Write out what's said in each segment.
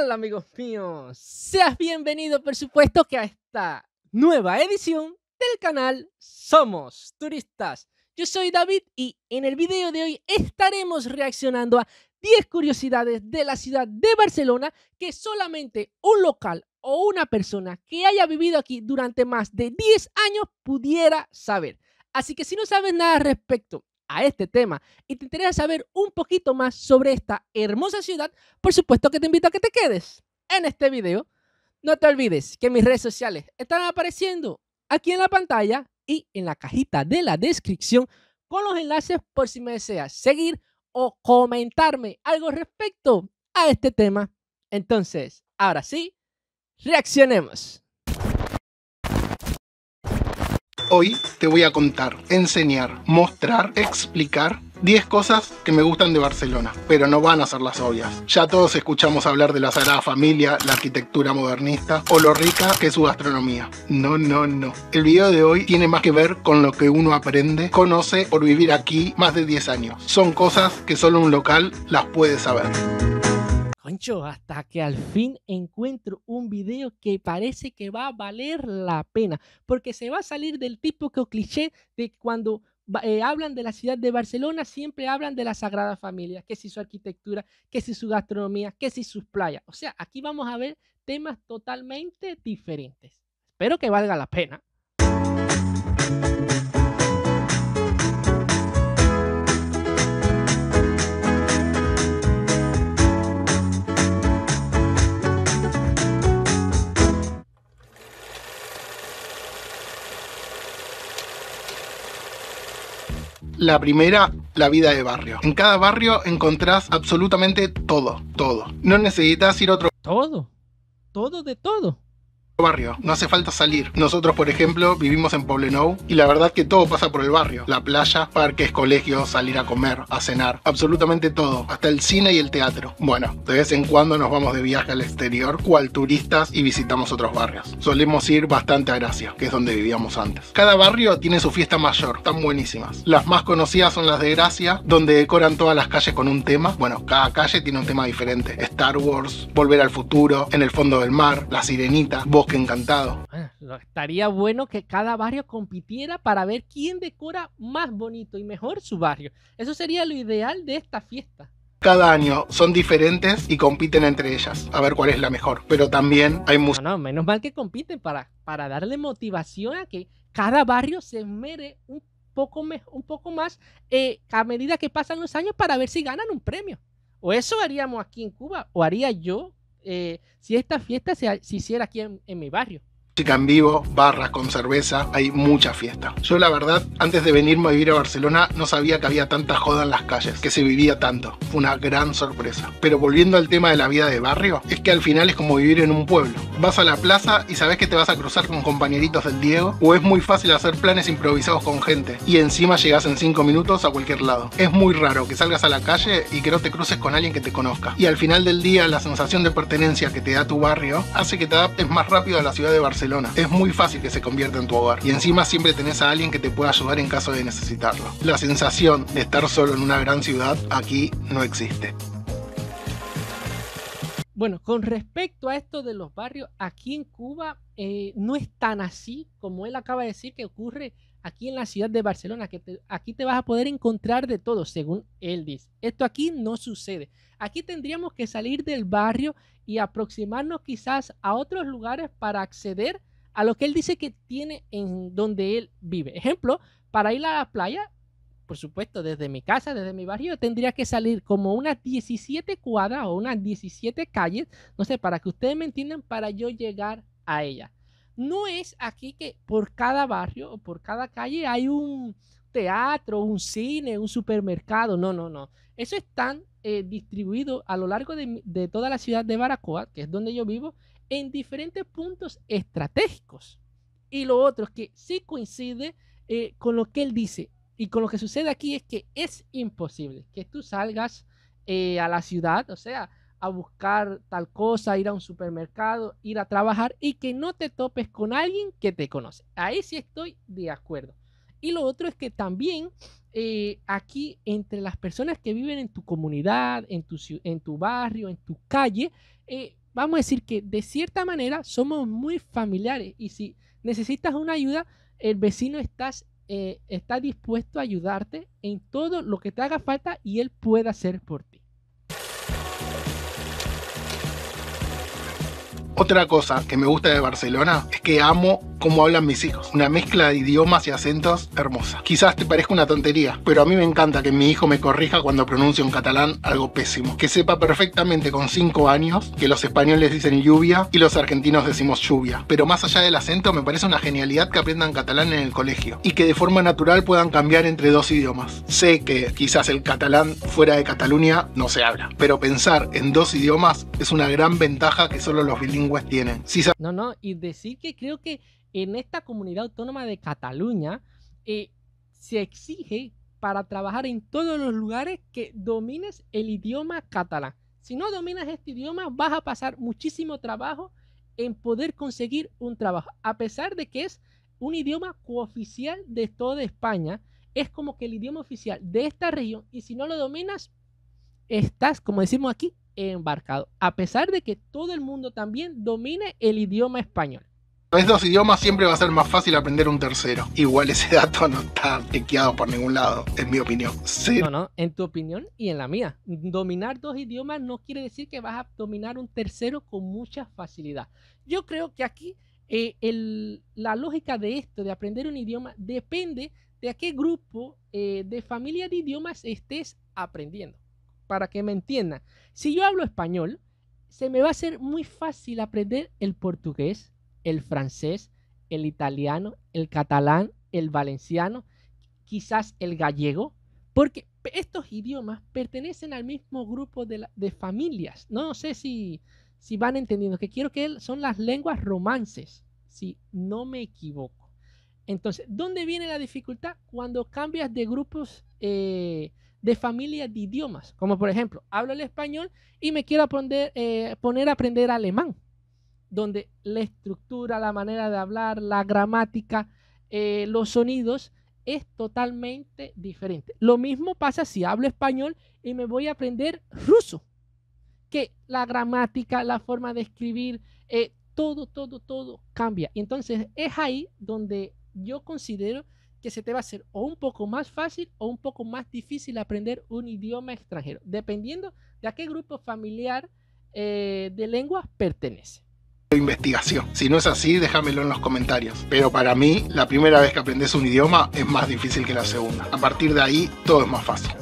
Hola amigos míos? Seas bienvenido, por supuesto, que a esta nueva edición del canal Somos Turistas. Yo soy David y en el video de hoy estaremos reaccionando a 10 curiosidades de la ciudad de Barcelona que solamente un local o una persona que haya vivido aquí durante más de 10 años pudiera saber. Así que si no sabes nada al respecto a este tema y te interesa saber un poquito más sobre esta hermosa ciudad, por supuesto que te invito a que te quedes en este video. No te olvides que mis redes sociales están apareciendo aquí en la pantalla y en la cajita de la descripción con los enlaces por si me deseas seguir o comentarme algo respecto a este tema. Entonces, ahora sí, reaccionemos. Hoy te voy a contar, enseñar, mostrar, explicar 10 cosas que me gustan de Barcelona, pero no van a ser las obvias. Ya todos escuchamos hablar de la Sagrada Familia, la arquitectura modernista o lo rica que es su gastronomía. No, no, no. El video de hoy tiene más que ver con lo que uno aprende, conoce por vivir aquí más de 10 años. Son cosas que solo un local las puede saber concho, hasta que al fin encuentro un video que parece que va a valer la pena, porque se va a salir del típico cliché de cuando eh, hablan de la ciudad de Barcelona, siempre hablan de la Sagrada Familia, que si su arquitectura, que si su gastronomía, que si sus playas. O sea, aquí vamos a ver temas totalmente diferentes. Espero que valga la pena. La primera, la vida de barrio. En cada barrio encontrás absolutamente todo, todo. No necesitas ir otro... Todo. Todo de todo barrio, no hace falta salir. Nosotros, por ejemplo, vivimos en Poblenou y la verdad que todo pasa por el barrio. La playa, parques, colegios, salir a comer, a cenar, absolutamente todo, hasta el cine y el teatro. Bueno, de vez en cuando nos vamos de viaje al exterior, cual turistas y visitamos otros barrios. Solemos ir bastante a Gracia, que es donde vivíamos antes. Cada barrio tiene su fiesta mayor, tan buenísimas. Las más conocidas son las de Gracia, donde decoran todas las calles con un tema. Bueno, cada calle tiene un tema diferente. Star Wars, Volver al Futuro, En el Fondo del Mar, La Sirenita, que encantado. estaría bueno que cada barrio compitiera para ver quién decora más bonito y mejor su barrio. Eso sería lo ideal de esta fiesta. Cada año son diferentes y compiten entre ellas, a ver cuál es la mejor. Pero también hay muchos. menos mal que compiten para, para darle motivación a que cada barrio se mere un poco, más eh, a medida que pasan los años para ver si ganan un premio. O eso haríamos aquí en Cuba, o haría yo eh, si esta fiesta se, hiciera aquí en mi barrio música en vivo, barras con cerveza, hay mucha fiesta. Yo la verdad, antes de venirme a vivir a Barcelona, no sabía que había tanta joda en las calles, que se vivía tanto. Fue una gran sorpresa. Pero volviendo al tema de la vida de barrio, es que al final es como vivir en un pueblo. Vas a la plaza y sabes que te vas a cruzar con compañeritos del Diego, o es muy fácil hacer planes improvisados con gente, y encima llegas en 5 minutos a cualquier lado. Es muy raro que salgas a la calle y que no te cruces con alguien que te conozca. Y al final del día, la sensación de pertenencia que te da tu barrio hace que te adaptes más rápido a la ciudad de Barcelona es muy fácil que se convierta en tu hogar y encima siempre tenés a alguien que te pueda ayudar en caso de necesitarlo. La sensación de estar solo en una gran ciudad aquí no existe. Bueno, con respecto a esto de los barrios, aquí en Cuba eh, no es tan así como él acaba de decir que ocurre aquí en la ciudad de Barcelona, que aquí te vas a poder encontrar de todo, según él dice. Esto aquí no sucede. Aquí tendríamos que salir del barrio y aproximarnos quizás a otros lugares para acceder a lo que él dice que tiene en donde él vive. Ejemplo, para ir a la playa, por supuesto, desde mi casa, desde mi barrio, tendría que salir como unas 17 cuadras o unas 17 calles, no sé, para que ustedes me entiendan, para yo llegar a ella. No es aquí que por cada barrio o por cada calle hay un teatro, un cine, un supermercado. No, no, no. Eso están eh, distribuido a lo largo de, toda la ciudad de Baracoa, que es donde yo vivo, en diferentes puntos estratégicos. Y lo otro es que sí coincide eh, con lo que él dice y con lo que sucede aquí es que es imposible que tú salgas eh, a la ciudad, o sea, a buscar tal cosa, ir a un supermercado, ir a trabajar y que no te topes con alguien que te conoce. Ahí sí estoy de acuerdo. Y lo otro es que también eh, aquí entre las personas que viven en tu comunidad, en tu, en tu barrio, en tu calle, eh, vamos a decir que de cierta manera somos muy familiares y si necesitas una ayuda, el vecino estás, eh, está dispuesto a ayudarte en todo lo que te haga falta y él pueda hacer por ti. Otra cosa que me gusta de Barcelona es que amo cómo hablan mis hijos. Una mezcla de idiomas y acentos hermosa. Quizás te parezca una tontería, pero a mí me encanta que mi hijo me corrija cuando pronuncio en catalán algo pésimo. Que sepa perfectamente con 5 años que los españoles dicen lluvia y los argentinos decimos lluvia. Pero más allá del acento, me parece una genialidad que aprendan catalán en el colegio y que de forma natural puedan cambiar entre dos idiomas. Sé que quizás el catalán fuera de Cataluña no se habla, pero pensar en dos idiomas es una gran ventaja que solo los bilingües tienen. no, no, y decir que creo que en esta comunidad autónoma de Cataluña eh, se exige para trabajar en todos los lugares que domines el idioma catalán. Si no dominas este idioma, vas a pasar muchísimo trabajo en poder conseguir un trabajo. A pesar de que es un idioma cooficial de toda España, es como que el idioma oficial de esta región y si no lo dominas, estás, como decimos aquí, embarcado. A pesar de que todo el mundo también domine el idioma español. Sabes dos idiomas, siempre va a ser más fácil aprender un tercero. Igual ese dato no está tequeado por ningún lado, en mi opinión. Sí. No, no, en tu opinión y en la mía. Dominar dos idiomas no quiere decir que vas a dominar un tercero con mucha facilidad. Yo creo que aquí eh, la lógica de esto, de aprender un idioma, depende de a qué grupo eh, de familia de idiomas estés aprendiendo. Para que me entiendan, si yo hablo español, se me va a ser muy fácil aprender el portugués, el francés, el italiano, el catalán, el valenciano, quizás el gallego, porque estos idiomas pertenecen al mismo grupo de, familias. No sé si, van entendiendo, que quiero que son las lenguas romances, si no me equivoco. Entonces, ¿dónde viene la dificultad? Cuando cambias de grupos eh, de familias de idiomas, como por ejemplo, hablo el español y me quiero eh, poner a aprender alemán donde la estructura, la manera de hablar, la gramática, eh, los sonidos es totalmente diferente. Lo mismo pasa si hablo español y me voy a aprender ruso, que la gramática, la forma de escribir, eh, todo, todo, todo cambia. Y entonces es ahí donde yo considero que se te va a hacer o un poco más fácil o un poco más difícil aprender un idioma extranjero, dependiendo de a qué grupo familiar eh, de lenguas pertenece investigación. Si no es así, déjamelo en los comentarios. Pero para mí, la primera vez que aprendes un idioma es más difícil que la segunda. A partir de ahí, todo es más fácil.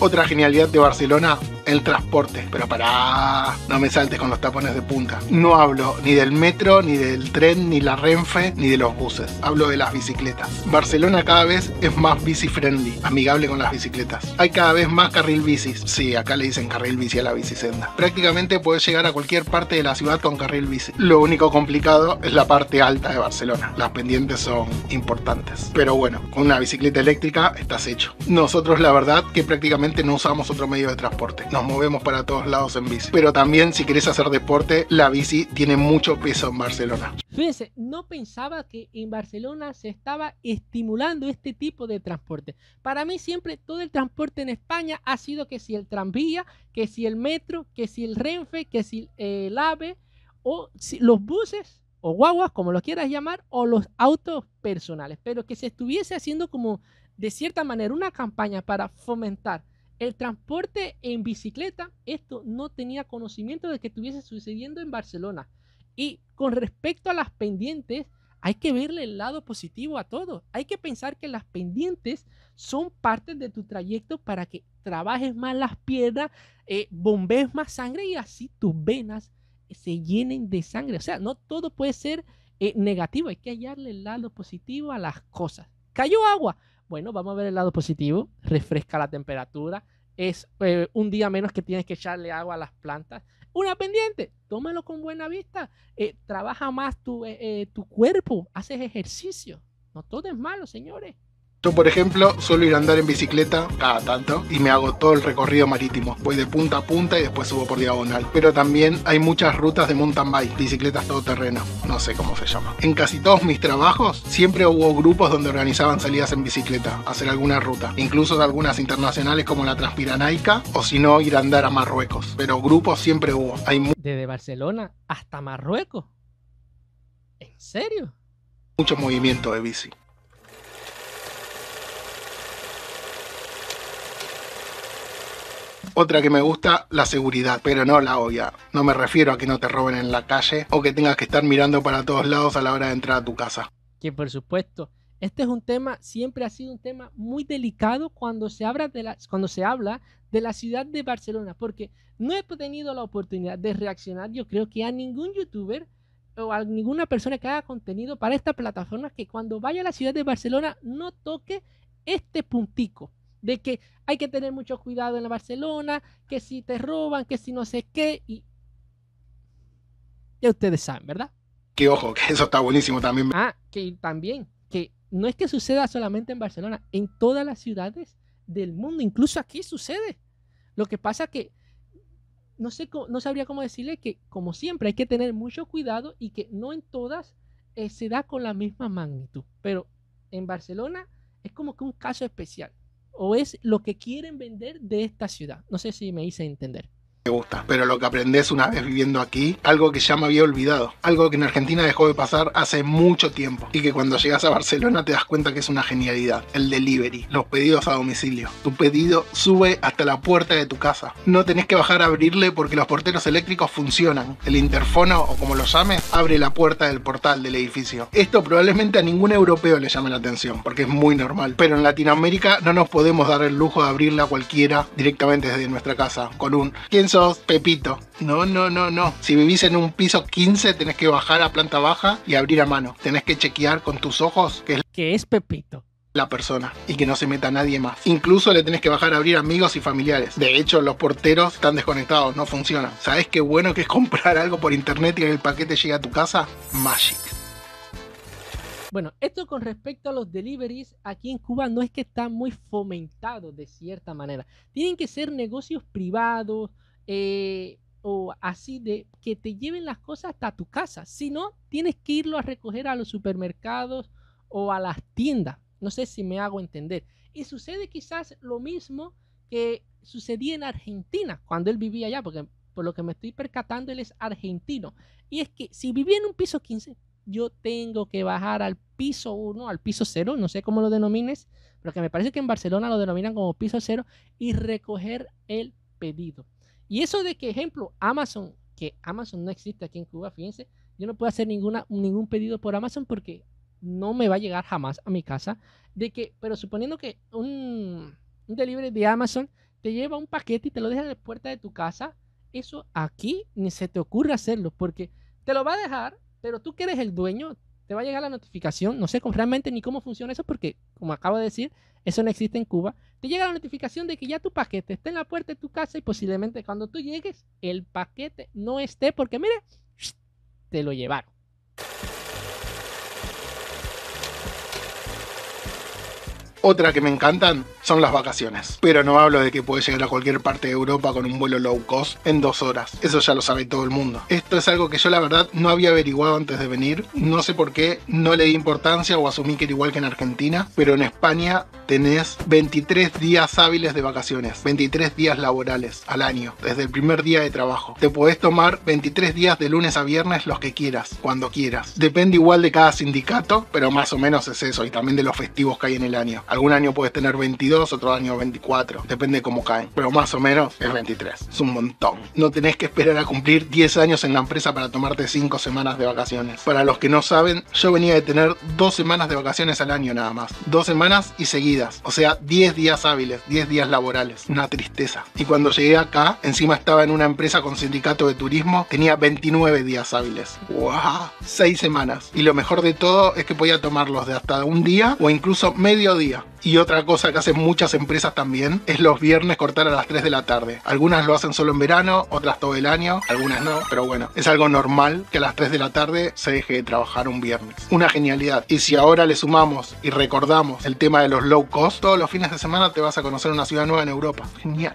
Otra genialidad de Barcelona el transporte. Pero para no me saltes con los tapones de punta. No hablo ni del metro, ni del tren, ni la Renfe, ni de los buses. Hablo de las bicicletas. Barcelona cada vez es más bici friendly, amigable con las bicicletas. Hay cada vez más carril bici. Sí, acá le dicen carril bici a la bicicenda. Prácticamente puedes llegar a cualquier parte de la ciudad con carril bici. Lo único complicado es la parte alta de Barcelona. Las pendientes son importantes. Pero bueno, con una bicicleta eléctrica estás hecho. Nosotros la verdad que prácticamente no usamos otro medio de transporte movemos para todos lados en bici. Pero también si querés hacer deporte, la bici tiene mucho peso en Barcelona. Fíjense, no pensaba que en Barcelona se estaba estimulando este tipo de transporte. Para mí siempre todo el transporte en España ha sido que si el tranvía, que si el metro, que si el Renfe, que si eh, el AVE o los buses o guaguas, como lo quieras llamar, o los autos personales, pero que se estuviese haciendo como de cierta manera una campaña para fomentar el transporte en bicicleta, esto no tenía conocimiento de que estuviese sucediendo en Barcelona. Y con respecto a las pendientes, hay que verle el lado positivo a todo. Hay que pensar que las pendientes son parte de tu trayecto para que trabajes más las piernas, eh, bombees más sangre y así tus venas eh, se llenen de sangre. O sea, no todo puede ser eh, negativo, hay que hallarle el lado positivo a las cosas. Cayó agua, bueno, vamos a ver el lado positivo. Refresca la temperatura. Es eh, un día menos que tienes que echarle agua a las plantas. Una pendiente, tómalo con buena vista. Eh, trabaja más tu, eh, tu cuerpo, haces ejercicio. No todo es malo, señores. Yo, por ejemplo, suelo ir a andar en bicicleta cada tanto y me hago todo el recorrido marítimo. Voy de punta a punta y después subo por diagonal. Pero también hay muchas rutas de mountain bike, bicicletas todoterreno, no sé cómo se llama. En casi todos mis trabajos siempre hubo grupos donde organizaban salidas en bicicleta, hacer alguna ruta, incluso algunas internacionales como la Transpiranaica o si no ir a andar a Marruecos. Pero grupos siempre hubo. Hay Desde Barcelona hasta Marruecos. ¿En serio? Mucho movimiento de bici. Otra que me gusta, la seguridad, pero no la obvia. No me refiero a que no te roben en la calle o que tengas que estar mirando para todos lados a la hora de entrar a tu casa. Que por supuesto, este es un tema, siempre ha sido un tema muy delicado cuando se, habla de la, cuando se habla de la ciudad de Barcelona, porque no he tenido la oportunidad de reaccionar, yo creo que a ningún youtuber o a ninguna persona que haga contenido para esta plataforma que cuando vaya a la ciudad de Barcelona no toque este puntico, de que hay que tener mucho cuidado en la Barcelona, que si te roban, que si no sé qué, y ya ustedes saben, ¿verdad? Que ojo, que eso está buenísimo también. Ah, que también, que no es que suceda solamente en Barcelona, en todas las ciudades del mundo, incluso aquí sucede. Lo que pasa que no sé, no sabría cómo decirle que, como siempre, hay que tener mucho cuidado y que no en todas eh, se da con la misma magnitud. Pero en Barcelona es como que un caso especial o es lo que quieren vender de esta ciudad. No sé si me hice entender me gusta, pero lo que aprendes una vez viviendo aquí, algo que ya me había olvidado, algo que en Argentina dejó de pasar hace mucho tiempo y que cuando llegas a Barcelona te das cuenta que es una genialidad, el delivery, los pedidos a domicilio. Tu pedido sube hasta la puerta de tu casa. No tenés que bajar a abrirle porque los porteros eléctricos funcionan. El interfono o como lo llames, abre la puerta del portal del edificio. Esto probablemente a ningún europeo le llame la atención porque es muy normal, pero en Latinoamérica no nos podemos dar el lujo de abrirla a cualquiera directamente desde nuestra casa con un ¿quién sos Pepito. No, no, no, no. Si vivís en un piso 15, tenés que bajar a planta baja y abrir a mano. Tenés que chequear con tus ojos que es, Pepito la persona y que no se meta nadie más. Incluso le tenés que bajar a abrir amigos y familiares. De hecho, los porteros están desconectados, no funcionan. ¿Sabes qué bueno que es comprar algo por internet y el paquete llega a tu casa? Magic. Bueno, esto con respecto a los deliveries aquí en Cuba no es que está muy fomentado de cierta manera. Tienen que ser negocios privados eh, o así de que te lleven las cosas hasta tu casa. Si no, tienes que irlo a recoger a los supermercados o a las tiendas. No sé si me hago entender. Y sucede quizás lo mismo que sucedía en Argentina cuando él vivía allá, porque por lo que me estoy percatando él es argentino. Y es que si vivía en un piso 15, yo tengo que bajar al piso 1, al piso 0, no sé cómo lo denomines, pero que me parece que en Barcelona lo denominan como piso 0 y recoger el pedido. Y eso de que, ejemplo, Amazon, que Amazon no existe aquí en Cuba, fíjense, yo no puedo hacer ninguna, ningún pedido por Amazon porque no me va a llegar jamás a mi casa. De que, pero suponiendo que un, un delivery de Amazon te lleva un paquete y te lo deja en la puerta de tu casa, eso aquí ni se te ocurre hacerlo porque te lo va a dejar, pero tú que eres el dueño, te va a llegar la notificación, no sé realmente ni cómo funciona eso, porque como acabo de decir, eso no existe en Cuba. Te llega la notificación de que ya tu paquete está en la puerta de tu casa y posiblemente cuando tú llegues, el paquete no esté, porque mire, te lo llevaron. Otra que me encantan son las vacaciones. Pero no hablo de que puedes llegar a cualquier parte de Europa con un vuelo low cost en dos horas. Eso ya lo sabe todo el mundo. Esto es algo que yo la verdad no había averiguado antes de venir. No sé por qué no le di importancia o asumí que era igual que en Argentina. Pero en España tenés 23 días hábiles de vacaciones, 23 días laborales al año, desde el primer día de trabajo. Te podés tomar 23 días de lunes a viernes los que quieras, cuando quieras. Depende igual de cada sindicato, pero más o menos es eso, y también de los festivos que hay en el año. Algún año puedes tener 22, otro año 24, depende de cómo caen, pero más o menos es 23, es un montón. No tenés que esperar a cumplir 10 años en la empresa para tomarte 5 semanas de vacaciones. Para los que no saben, yo venía de tener 2 semanas de vacaciones al año nada más, 2 semanas y seguida o sea, 10 días hábiles, 10 días laborales, una tristeza. Y cuando llegué acá, encima estaba en una empresa con sindicato de turismo, tenía 29 días hábiles. ¡Wow! 6 semanas. Y lo mejor de todo es que podía tomarlos de hasta un día o incluso medio día. Y otra cosa que hacen muchas empresas también es los viernes cortar a las 3 de la tarde. Algunas lo hacen solo en verano, otras todo el año, algunas no, pero bueno, es algo normal que a las 3 de la tarde se deje de trabajar un viernes. Una genialidad. Y si ahora le sumamos y recordamos el tema de los low cost, todos los fines de semana te vas a conocer una ciudad nueva en Europa. Genial.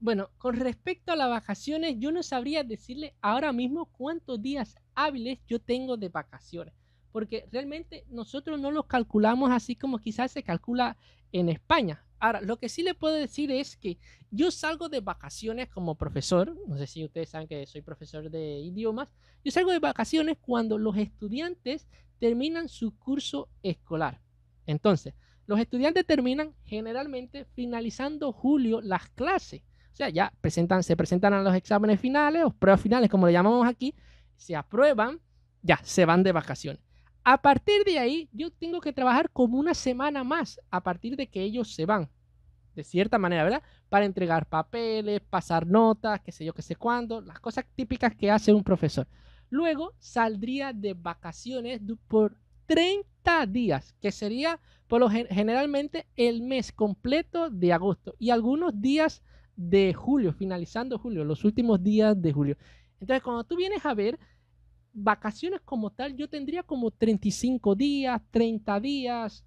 Bueno, con respecto a las vacaciones, yo no sabría decirle ahora mismo cuántos días hábiles yo tengo de vacaciones porque realmente nosotros no los calculamos así como quizás se calcula en España. Ahora, lo que sí le puedo decir es que yo salgo de vacaciones como profesor, no sé si ustedes saben que soy profesor de idiomas, yo salgo de vacaciones cuando los estudiantes terminan su curso escolar. Entonces, los estudiantes terminan generalmente finalizando julio las clases. O sea, ya presentan, se presentan a los exámenes finales o pruebas finales, como le llamamos aquí, se aprueban, ya se van de vacaciones. A partir de ahí, yo tengo que trabajar como una semana más a partir de que ellos se van. De cierta manera, ¿verdad? Para entregar papeles, pasar notas, qué sé yo, qué sé cuándo, las cosas típicas que hace un profesor. Luego saldría de vacaciones por 30 días, que sería por lo generalmente el mes completo de agosto y algunos días de julio, finalizando julio, los últimos días de julio. Entonces, cuando tú vienes a ver, vacaciones como tal, yo tendría como 35 días, 30 días,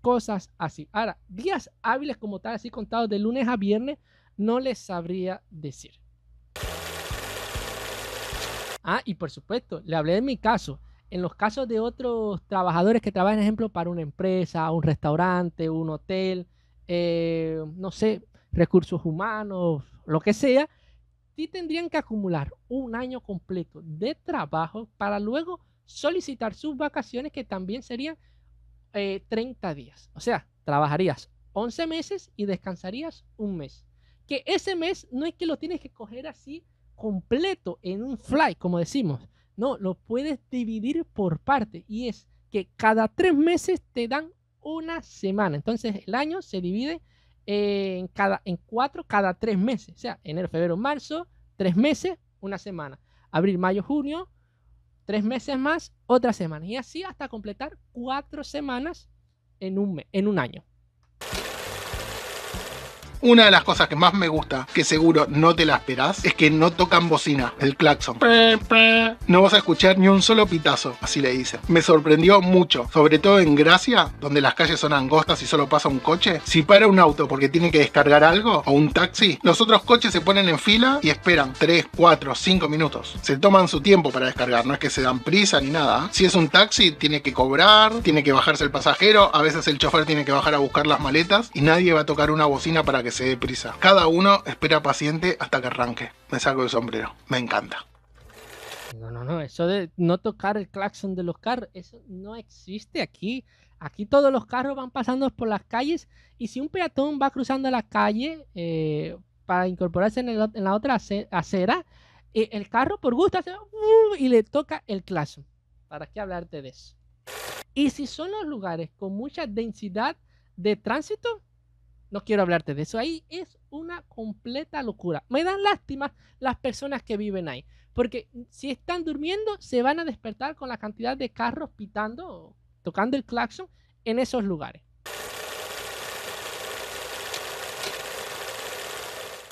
cosas así. Ahora, días hábiles como tal, así contados de lunes a viernes, no les sabría decir. Ah, y por supuesto, le hablé de mi caso. En los casos de otros trabajadores que trabajan, ejemplo, para una empresa, un restaurante, un hotel, eh, no sé, recursos humanos, lo que sea, tendrían que acumular un año completo de trabajo para luego solicitar sus vacaciones que también serían 30 eh, días. O sea, trabajarías 11 meses y descansarías un mes. Que ese mes no es que lo tienes que coger así completo en un fly, como decimos. No, lo puedes dividir por parte y es que cada tres meses te dan una semana. Entonces el año se divide en, cada, en cuatro cada tres meses. O sea, enero, febrero, marzo, tres meses, una semana. Abril, mayo, junio, tres meses más, otra semana. Y así hasta completar cuatro semanas en un, en un año. Una de las cosas que más me gusta, que seguro no te la esperás, es que no tocan bocina, el claxon. No vas a escuchar ni un solo pitazo, así le dicen. Me sorprendió mucho, sobre todo en Gracia, donde las calles son angostas y solo pasa un coche. Si para un auto porque tiene que descargar algo o un taxi, los otros coches se ponen en fila y esperan 3, 4, 5 minutos. Se toman su tiempo para descargar, no es que se dan prisa ni nada. Si es un taxi, tiene que cobrar, tiene que bajarse el pasajero, a veces el chofer tiene que bajar a buscar las maletas y nadie va a tocar una bocina para que se prisa. Cada uno espera paciente hasta que arranque. Me saco el sombrero. Me encanta. No, no, no, eso de no tocar el claxon de los carros, eso no existe aquí. Aquí todos los carros van pasando por las calles y si un peatón va cruzando la calle eh, para incorporarse en, la otra acera, eh, el carro por gusto uh, y le toca el claxon. ¿Para qué hablarte de eso? Y si son los lugares con mucha densidad de tránsito, no quiero hablarte de eso. Ahí es una completa locura. Me dan lástima las personas que viven ahí. Porque si están durmiendo, se van a despertar con la cantidad de carros pitando, tocando el claxon en esos lugares.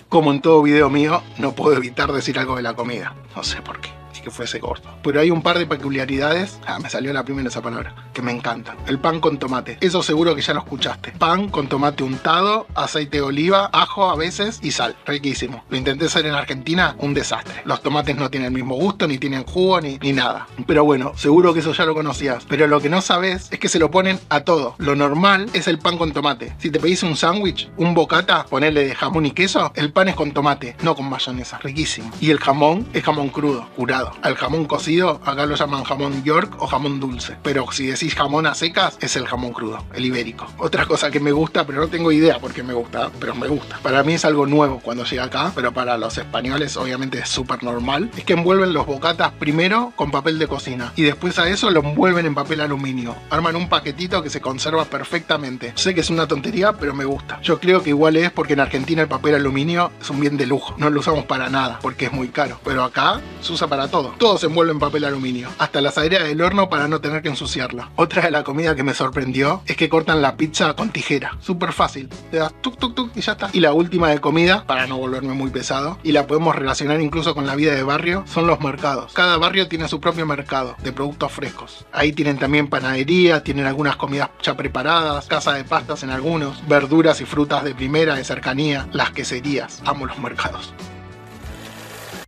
Como en todo video mío, no puedo evitar decir algo de la comida. No sé por qué que fuese corto. Pero hay un par de peculiaridades, ah, me salió la primera esa palabra, que me encanta. El pan con tomate, eso seguro que ya lo escuchaste. Pan con tomate untado, aceite de oliva, ajo a veces y sal, riquísimo. Lo intenté hacer en Argentina, un desastre. Los tomates no tienen el mismo gusto, ni tienen jugo, ni, ni nada. Pero bueno, seguro que eso ya lo conocías. Pero lo que no sabes es que se lo ponen a todo. Lo normal es el pan con tomate. Si te pedís un sándwich, un bocata, ponerle de jamón y queso, el pan es con tomate, no con mayonesa, riquísimo. Y el jamón es jamón crudo, curado. Al jamón cocido, acá lo llaman jamón York o jamón dulce. Pero si decís jamón a secas, es el jamón crudo, el ibérico. Otra cosa que me gusta, pero no tengo idea por qué me gusta, pero me gusta. Para mí es algo nuevo cuando llega acá, pero para los españoles obviamente es súper normal. Es que envuelven los bocatas primero con papel de cocina y después a eso lo envuelven en papel aluminio. Arman un paquetito que se conserva perfectamente. Sé que es una tontería, pero me gusta. Yo creo que igual es porque en Argentina el papel aluminio es un bien de lujo. No lo usamos para nada porque es muy caro, pero acá se usa para todo todo. se envuelve en papel aluminio, hasta la salida del horno para no tener que ensuciarla. Otra de la comida que me sorprendió es que cortan la pizza con tijera. Súper fácil. Te das tuk tuk tuk y ya está. Y la última de comida, para no volverme muy pesado, y la podemos relacionar incluso con la vida de barrio, son los mercados. Cada barrio tiene su propio mercado de productos frescos. Ahí tienen también panadería, tienen algunas comidas ya preparadas, casa de pastas en algunos, verduras y frutas de primera, de cercanía, las queserías. Amo los mercados.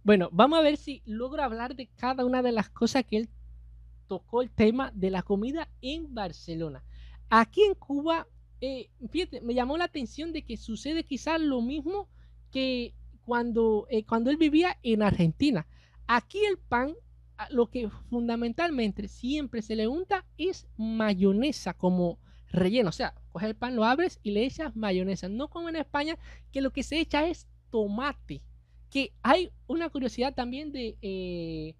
Bueno, vamos a ver si logro hablar de cada una de las cosas que él tocó el tema de la comida en Barcelona. Aquí en Cuba, eh, fíjate, me llamó la atención de que sucede quizás lo mismo que cuando, eh, cuando él vivía en Argentina. Aquí el pan, ah, lo que fundamentalmente siempre se le unta es mayonesa como relleno. O sea, coges el pan, lo abres y le echas mayonesa. No como en España, que lo que se echa es tomate que hay una curiosidad también de eh,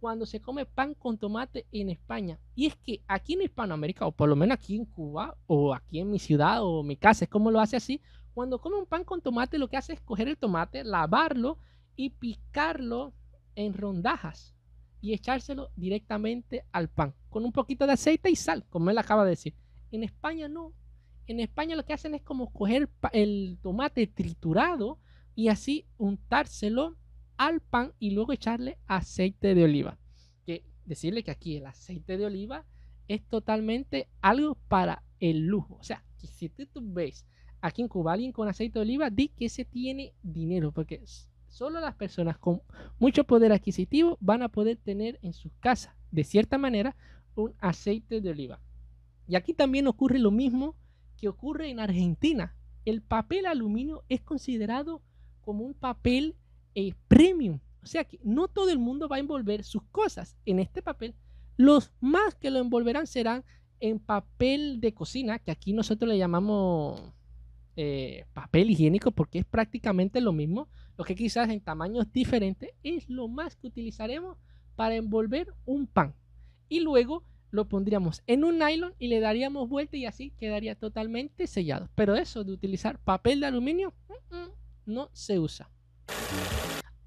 cuando se come pan con tomate en España. Y es que aquí en Hispanoamérica, o por lo menos aquí en Cuba, o aquí en mi ciudad, o mi casa, es como lo hace así. Cuando come un pan con tomate, lo que hace es coger el tomate, lavarlo y picarlo en rondajas y echárselo directamente al pan con un poquito de aceite y sal, como él acaba de decir. En España no. En España lo que hacen es como coger el tomate triturado y así untárselo al pan y luego echarle aceite de oliva. Que decirle que aquí el aceite de oliva es totalmente algo para el lujo. O sea, si tú ves aquí en Cuba alguien con aceite de oliva, di que se tiene dinero, porque solo las personas con mucho poder adquisitivo van a poder tener en sus casas, de cierta manera, un aceite de oliva. Y aquí también ocurre lo mismo que ocurre en Argentina. El papel aluminio es considerado como un papel eh, premium. O sea que no todo el mundo va a envolver sus cosas en este papel. Los más que lo envolverán serán en papel de cocina, que aquí nosotros le llamamos eh, papel higiénico porque es prácticamente lo mismo, lo que quizás en tamaños diferentes es lo más que utilizaremos para envolver un pan. Y luego lo pondríamos en un nylon y le daríamos vuelta y así quedaría totalmente sellado. Pero eso de utilizar papel de aluminio, mm, mm, no se usa.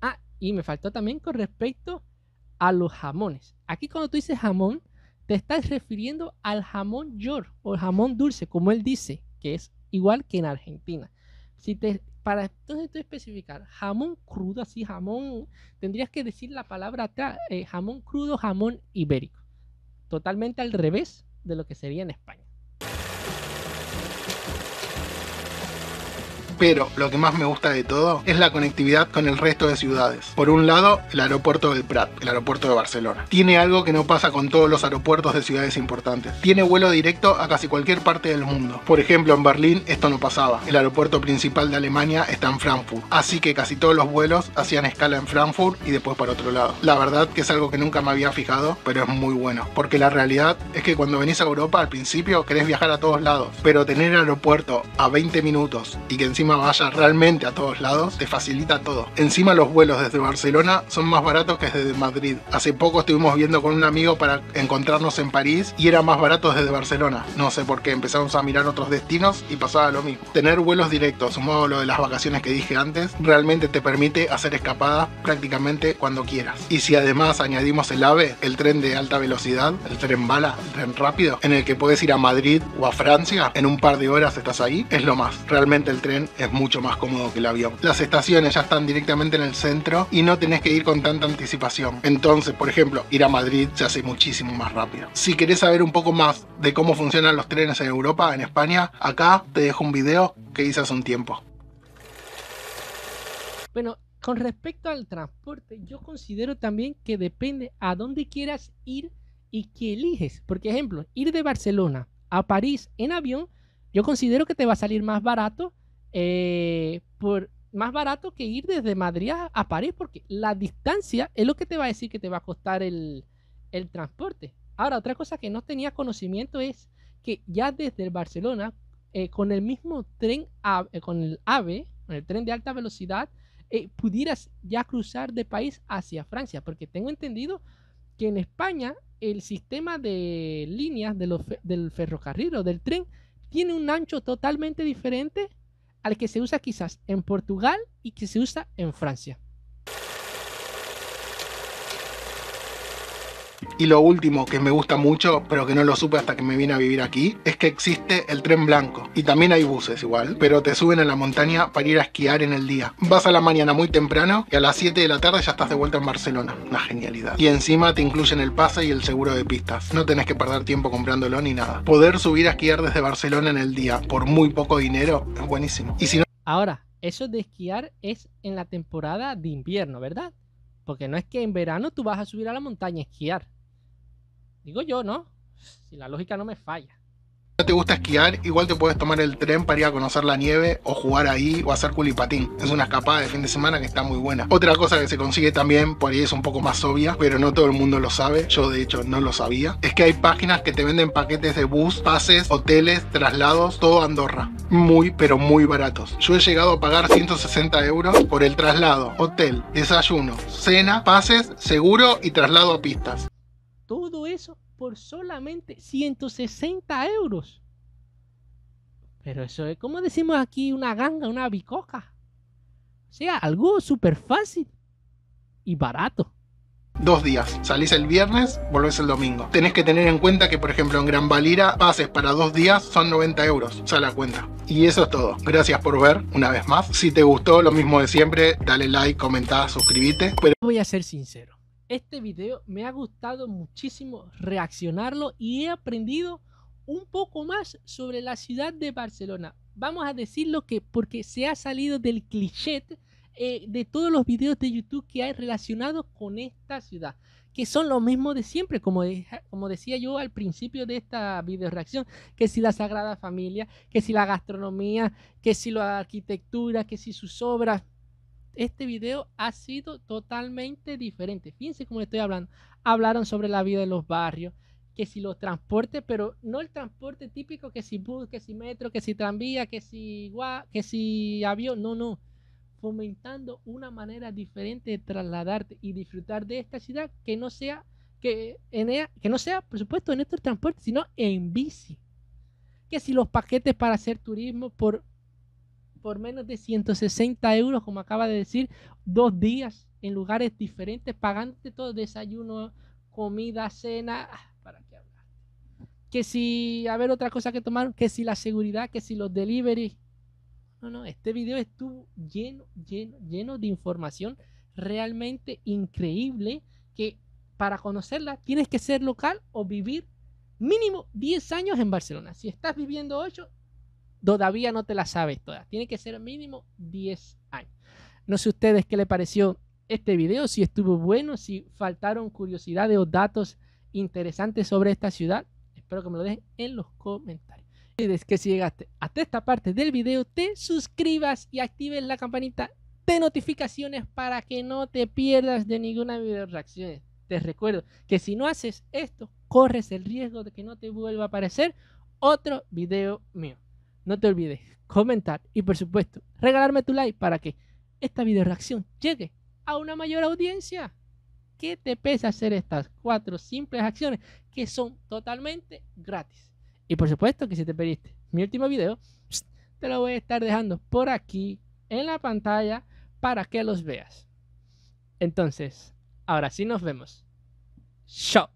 Ah, y me faltó también con respecto a los jamones. Aquí cuando tú dices jamón, te estás refiriendo al jamón york o jamón dulce, como él dice, que es igual que en Argentina. Si para entonces tú especificar jamón crudo, así jamón, tendrías que decir la palabra eh, jamón crudo, jamón ibérico. Totalmente al revés de lo que sería en España. pero lo que más me gusta de todo es la conectividad con el resto de ciudades. Por un lado, el aeropuerto del Prat, el aeropuerto de Barcelona. Tiene algo que no pasa con todos los aeropuertos de ciudades importantes. Tiene vuelo directo a casi cualquier parte del mundo. Por ejemplo, en Berlín esto no pasaba. El aeropuerto principal de Alemania está en Frankfurt, así que casi todos los vuelos hacían escala en Frankfurt y después para otro lado. La verdad que es algo que nunca me había fijado, pero es muy bueno, porque la realidad es que cuando venís a Europa al principio querés viajar a todos lados, pero tener el aeropuerto a 20 minutos y que encima vaya realmente a todos lados, te facilita todo. Encima los vuelos desde Barcelona son más baratos que desde Madrid. Hace poco estuvimos viendo con un amigo para encontrarnos en París y era más barato desde Barcelona. No sé por qué, empezamos a mirar otros destinos y pasaba lo mismo. Tener vuelos directos, sumado a lo de las vacaciones que dije antes, realmente te permite hacer escapadas prácticamente cuando quieras. Y si además añadimos el AVE, el tren de alta velocidad, el tren bala, el tren rápido, en el que puedes ir a Madrid o a Francia, en un par de horas estás ahí, es lo más. Realmente el tren es mucho más cómodo que el avión. Las estaciones ya están directamente en el centro y no tenés que ir con tanta anticipación. Entonces, por ejemplo, ir a Madrid se hace muchísimo más rápido. Si querés saber un poco más de cómo funcionan los trenes en Europa, en España, acá te dejo un video que hice hace un tiempo. Bueno, con respecto al transporte, yo considero también que depende a dónde quieras ir y qué eliges. Porque, ejemplo, ir de Barcelona a París en avión, yo considero que te va a salir más barato eh, por más barato que ir desde Madrid a París, porque la distancia es lo que te va a decir que te va a costar el, transporte. Ahora, otra cosa que no tenía conocimiento es que ya desde el Barcelona, eh, con el mismo tren, eh, con el AVE, con el tren de alta velocidad, pudieras ya cruzar de país hacia Francia, porque tengo entendido que en España el sistema de líneas del ferrocarril o del tren tiene un ancho totalmente diferente al que se usa quizás en Portugal y que se usa en Francia. Y lo último que me gusta mucho, pero que no lo supe hasta que me vine a vivir aquí, es que existe el tren blanco. Y también hay buses igual, pero te suben a la montaña para ir a esquiar en el día. Vas a la mañana muy temprano y a las 7 de la tarde ya estás de vuelta en Barcelona. Una genialidad. Y encima te incluyen el pase y el seguro de pistas. No tenés que perder tiempo comprándolo ni nada. Poder subir a esquiar desde Barcelona en el día por muy poco dinero es buenísimo. Y si Ahora, eso de esquiar es en la temporada de invierno, ¿verdad? Porque no es que en verano tú vas a subir a la montaña a esquiar. Digo yo, ¿no? Si la lógica no me falla. Si No te gusta esquiar, igual te puedes tomar el tren para ir a conocer la nieve o jugar ahí o hacer culipatín. Es una escapada de fin de semana que está muy buena. Otra cosa que se consigue también, por ahí es un poco más obvia, pero no todo el mundo lo sabe, yo de hecho no lo sabía, es que hay páginas que te venden paquetes de bus, pases, hoteles, traslados, todo Andorra. Muy, pero muy baratos. Yo he llegado a pagar 160 euros por el traslado, hotel, desayuno, cena, pases, seguro y traslado a pistas. Todo eso por solamente 160 euros. Pero eso es, como decimos aquí, una ganga, una bicoca. O sea, algo súper fácil y barato dos días. Salís el viernes, volvés el domingo. Tenés que tener en cuenta que, por ejemplo, en Gran Valira, pases para dos días son 90 euros. sea, la cuenta. Y eso es todo. Gracias por ver una vez más. Si te gustó, lo mismo de siempre, dale like, comentá, suscríbete. Pero voy a ser sincero este video me ha gustado muchísimo reaccionarlo y he aprendido un poco más sobre la ciudad de Barcelona. Vamos a decirlo que porque se ha salido del cliché eh, de todos los videos de YouTube que hay relacionados con esta ciudad, que son lo mismo de siempre, como, como decía yo al principio de esta video reacción, que si la Sagrada Familia, que si la gastronomía, que si la arquitectura, que si sus obras, este video ha sido totalmente diferente. Fíjense cómo estoy hablando. Hablaron sobre la vida de los barrios, que si los transportes, pero no el transporte típico, que si bus, que si metro, que si tranvía, que si, gua, que si avión, no, no. Fomentando una manera diferente de trasladarte y disfrutar de esta ciudad que no sea, que, en ella, que no sea, por supuesto, en estos transportes, sino en bici. Que si los paquetes para hacer turismo por por menos de 160 euros, como acaba de decir, dos días en lugares diferentes, pagándote todo desayuno, comida, cena. Ah, ¿Para qué hablar? Que si, a ver, otra cosa que tomar, que si la seguridad, que si los delivery. No, no, este video estuvo lleno, lleno, lleno de información realmente increíble que para conocerla tienes que ser local o vivir mínimo 10 años en Barcelona. Si estás viviendo 8, todavía no te la sabes todas. Tiene que ser mínimo 10 años. No sé ustedes qué les pareció este video, si estuvo bueno, si faltaron curiosidades o datos interesantes sobre esta ciudad. Espero que me lo dejen en los comentarios. Y es que si llegaste hasta esta parte del video, te suscribas y actives la campanita de notificaciones para que no te pierdas de ninguna mis reacciones. Te recuerdo que si no haces esto, corres el riesgo de que no te vuelva a aparecer otro video mío no te olvides comentar y por supuesto regalarme tu like para que esta video reacción llegue a una mayor audiencia. ¿Qué te pesa hacer estas cuatro simples acciones que son totalmente gratis? Y por supuesto que si te perdiste mi último video, te lo voy a estar dejando por aquí en la pantalla para que los veas. Entonces, ahora sí nos vemos. Chao.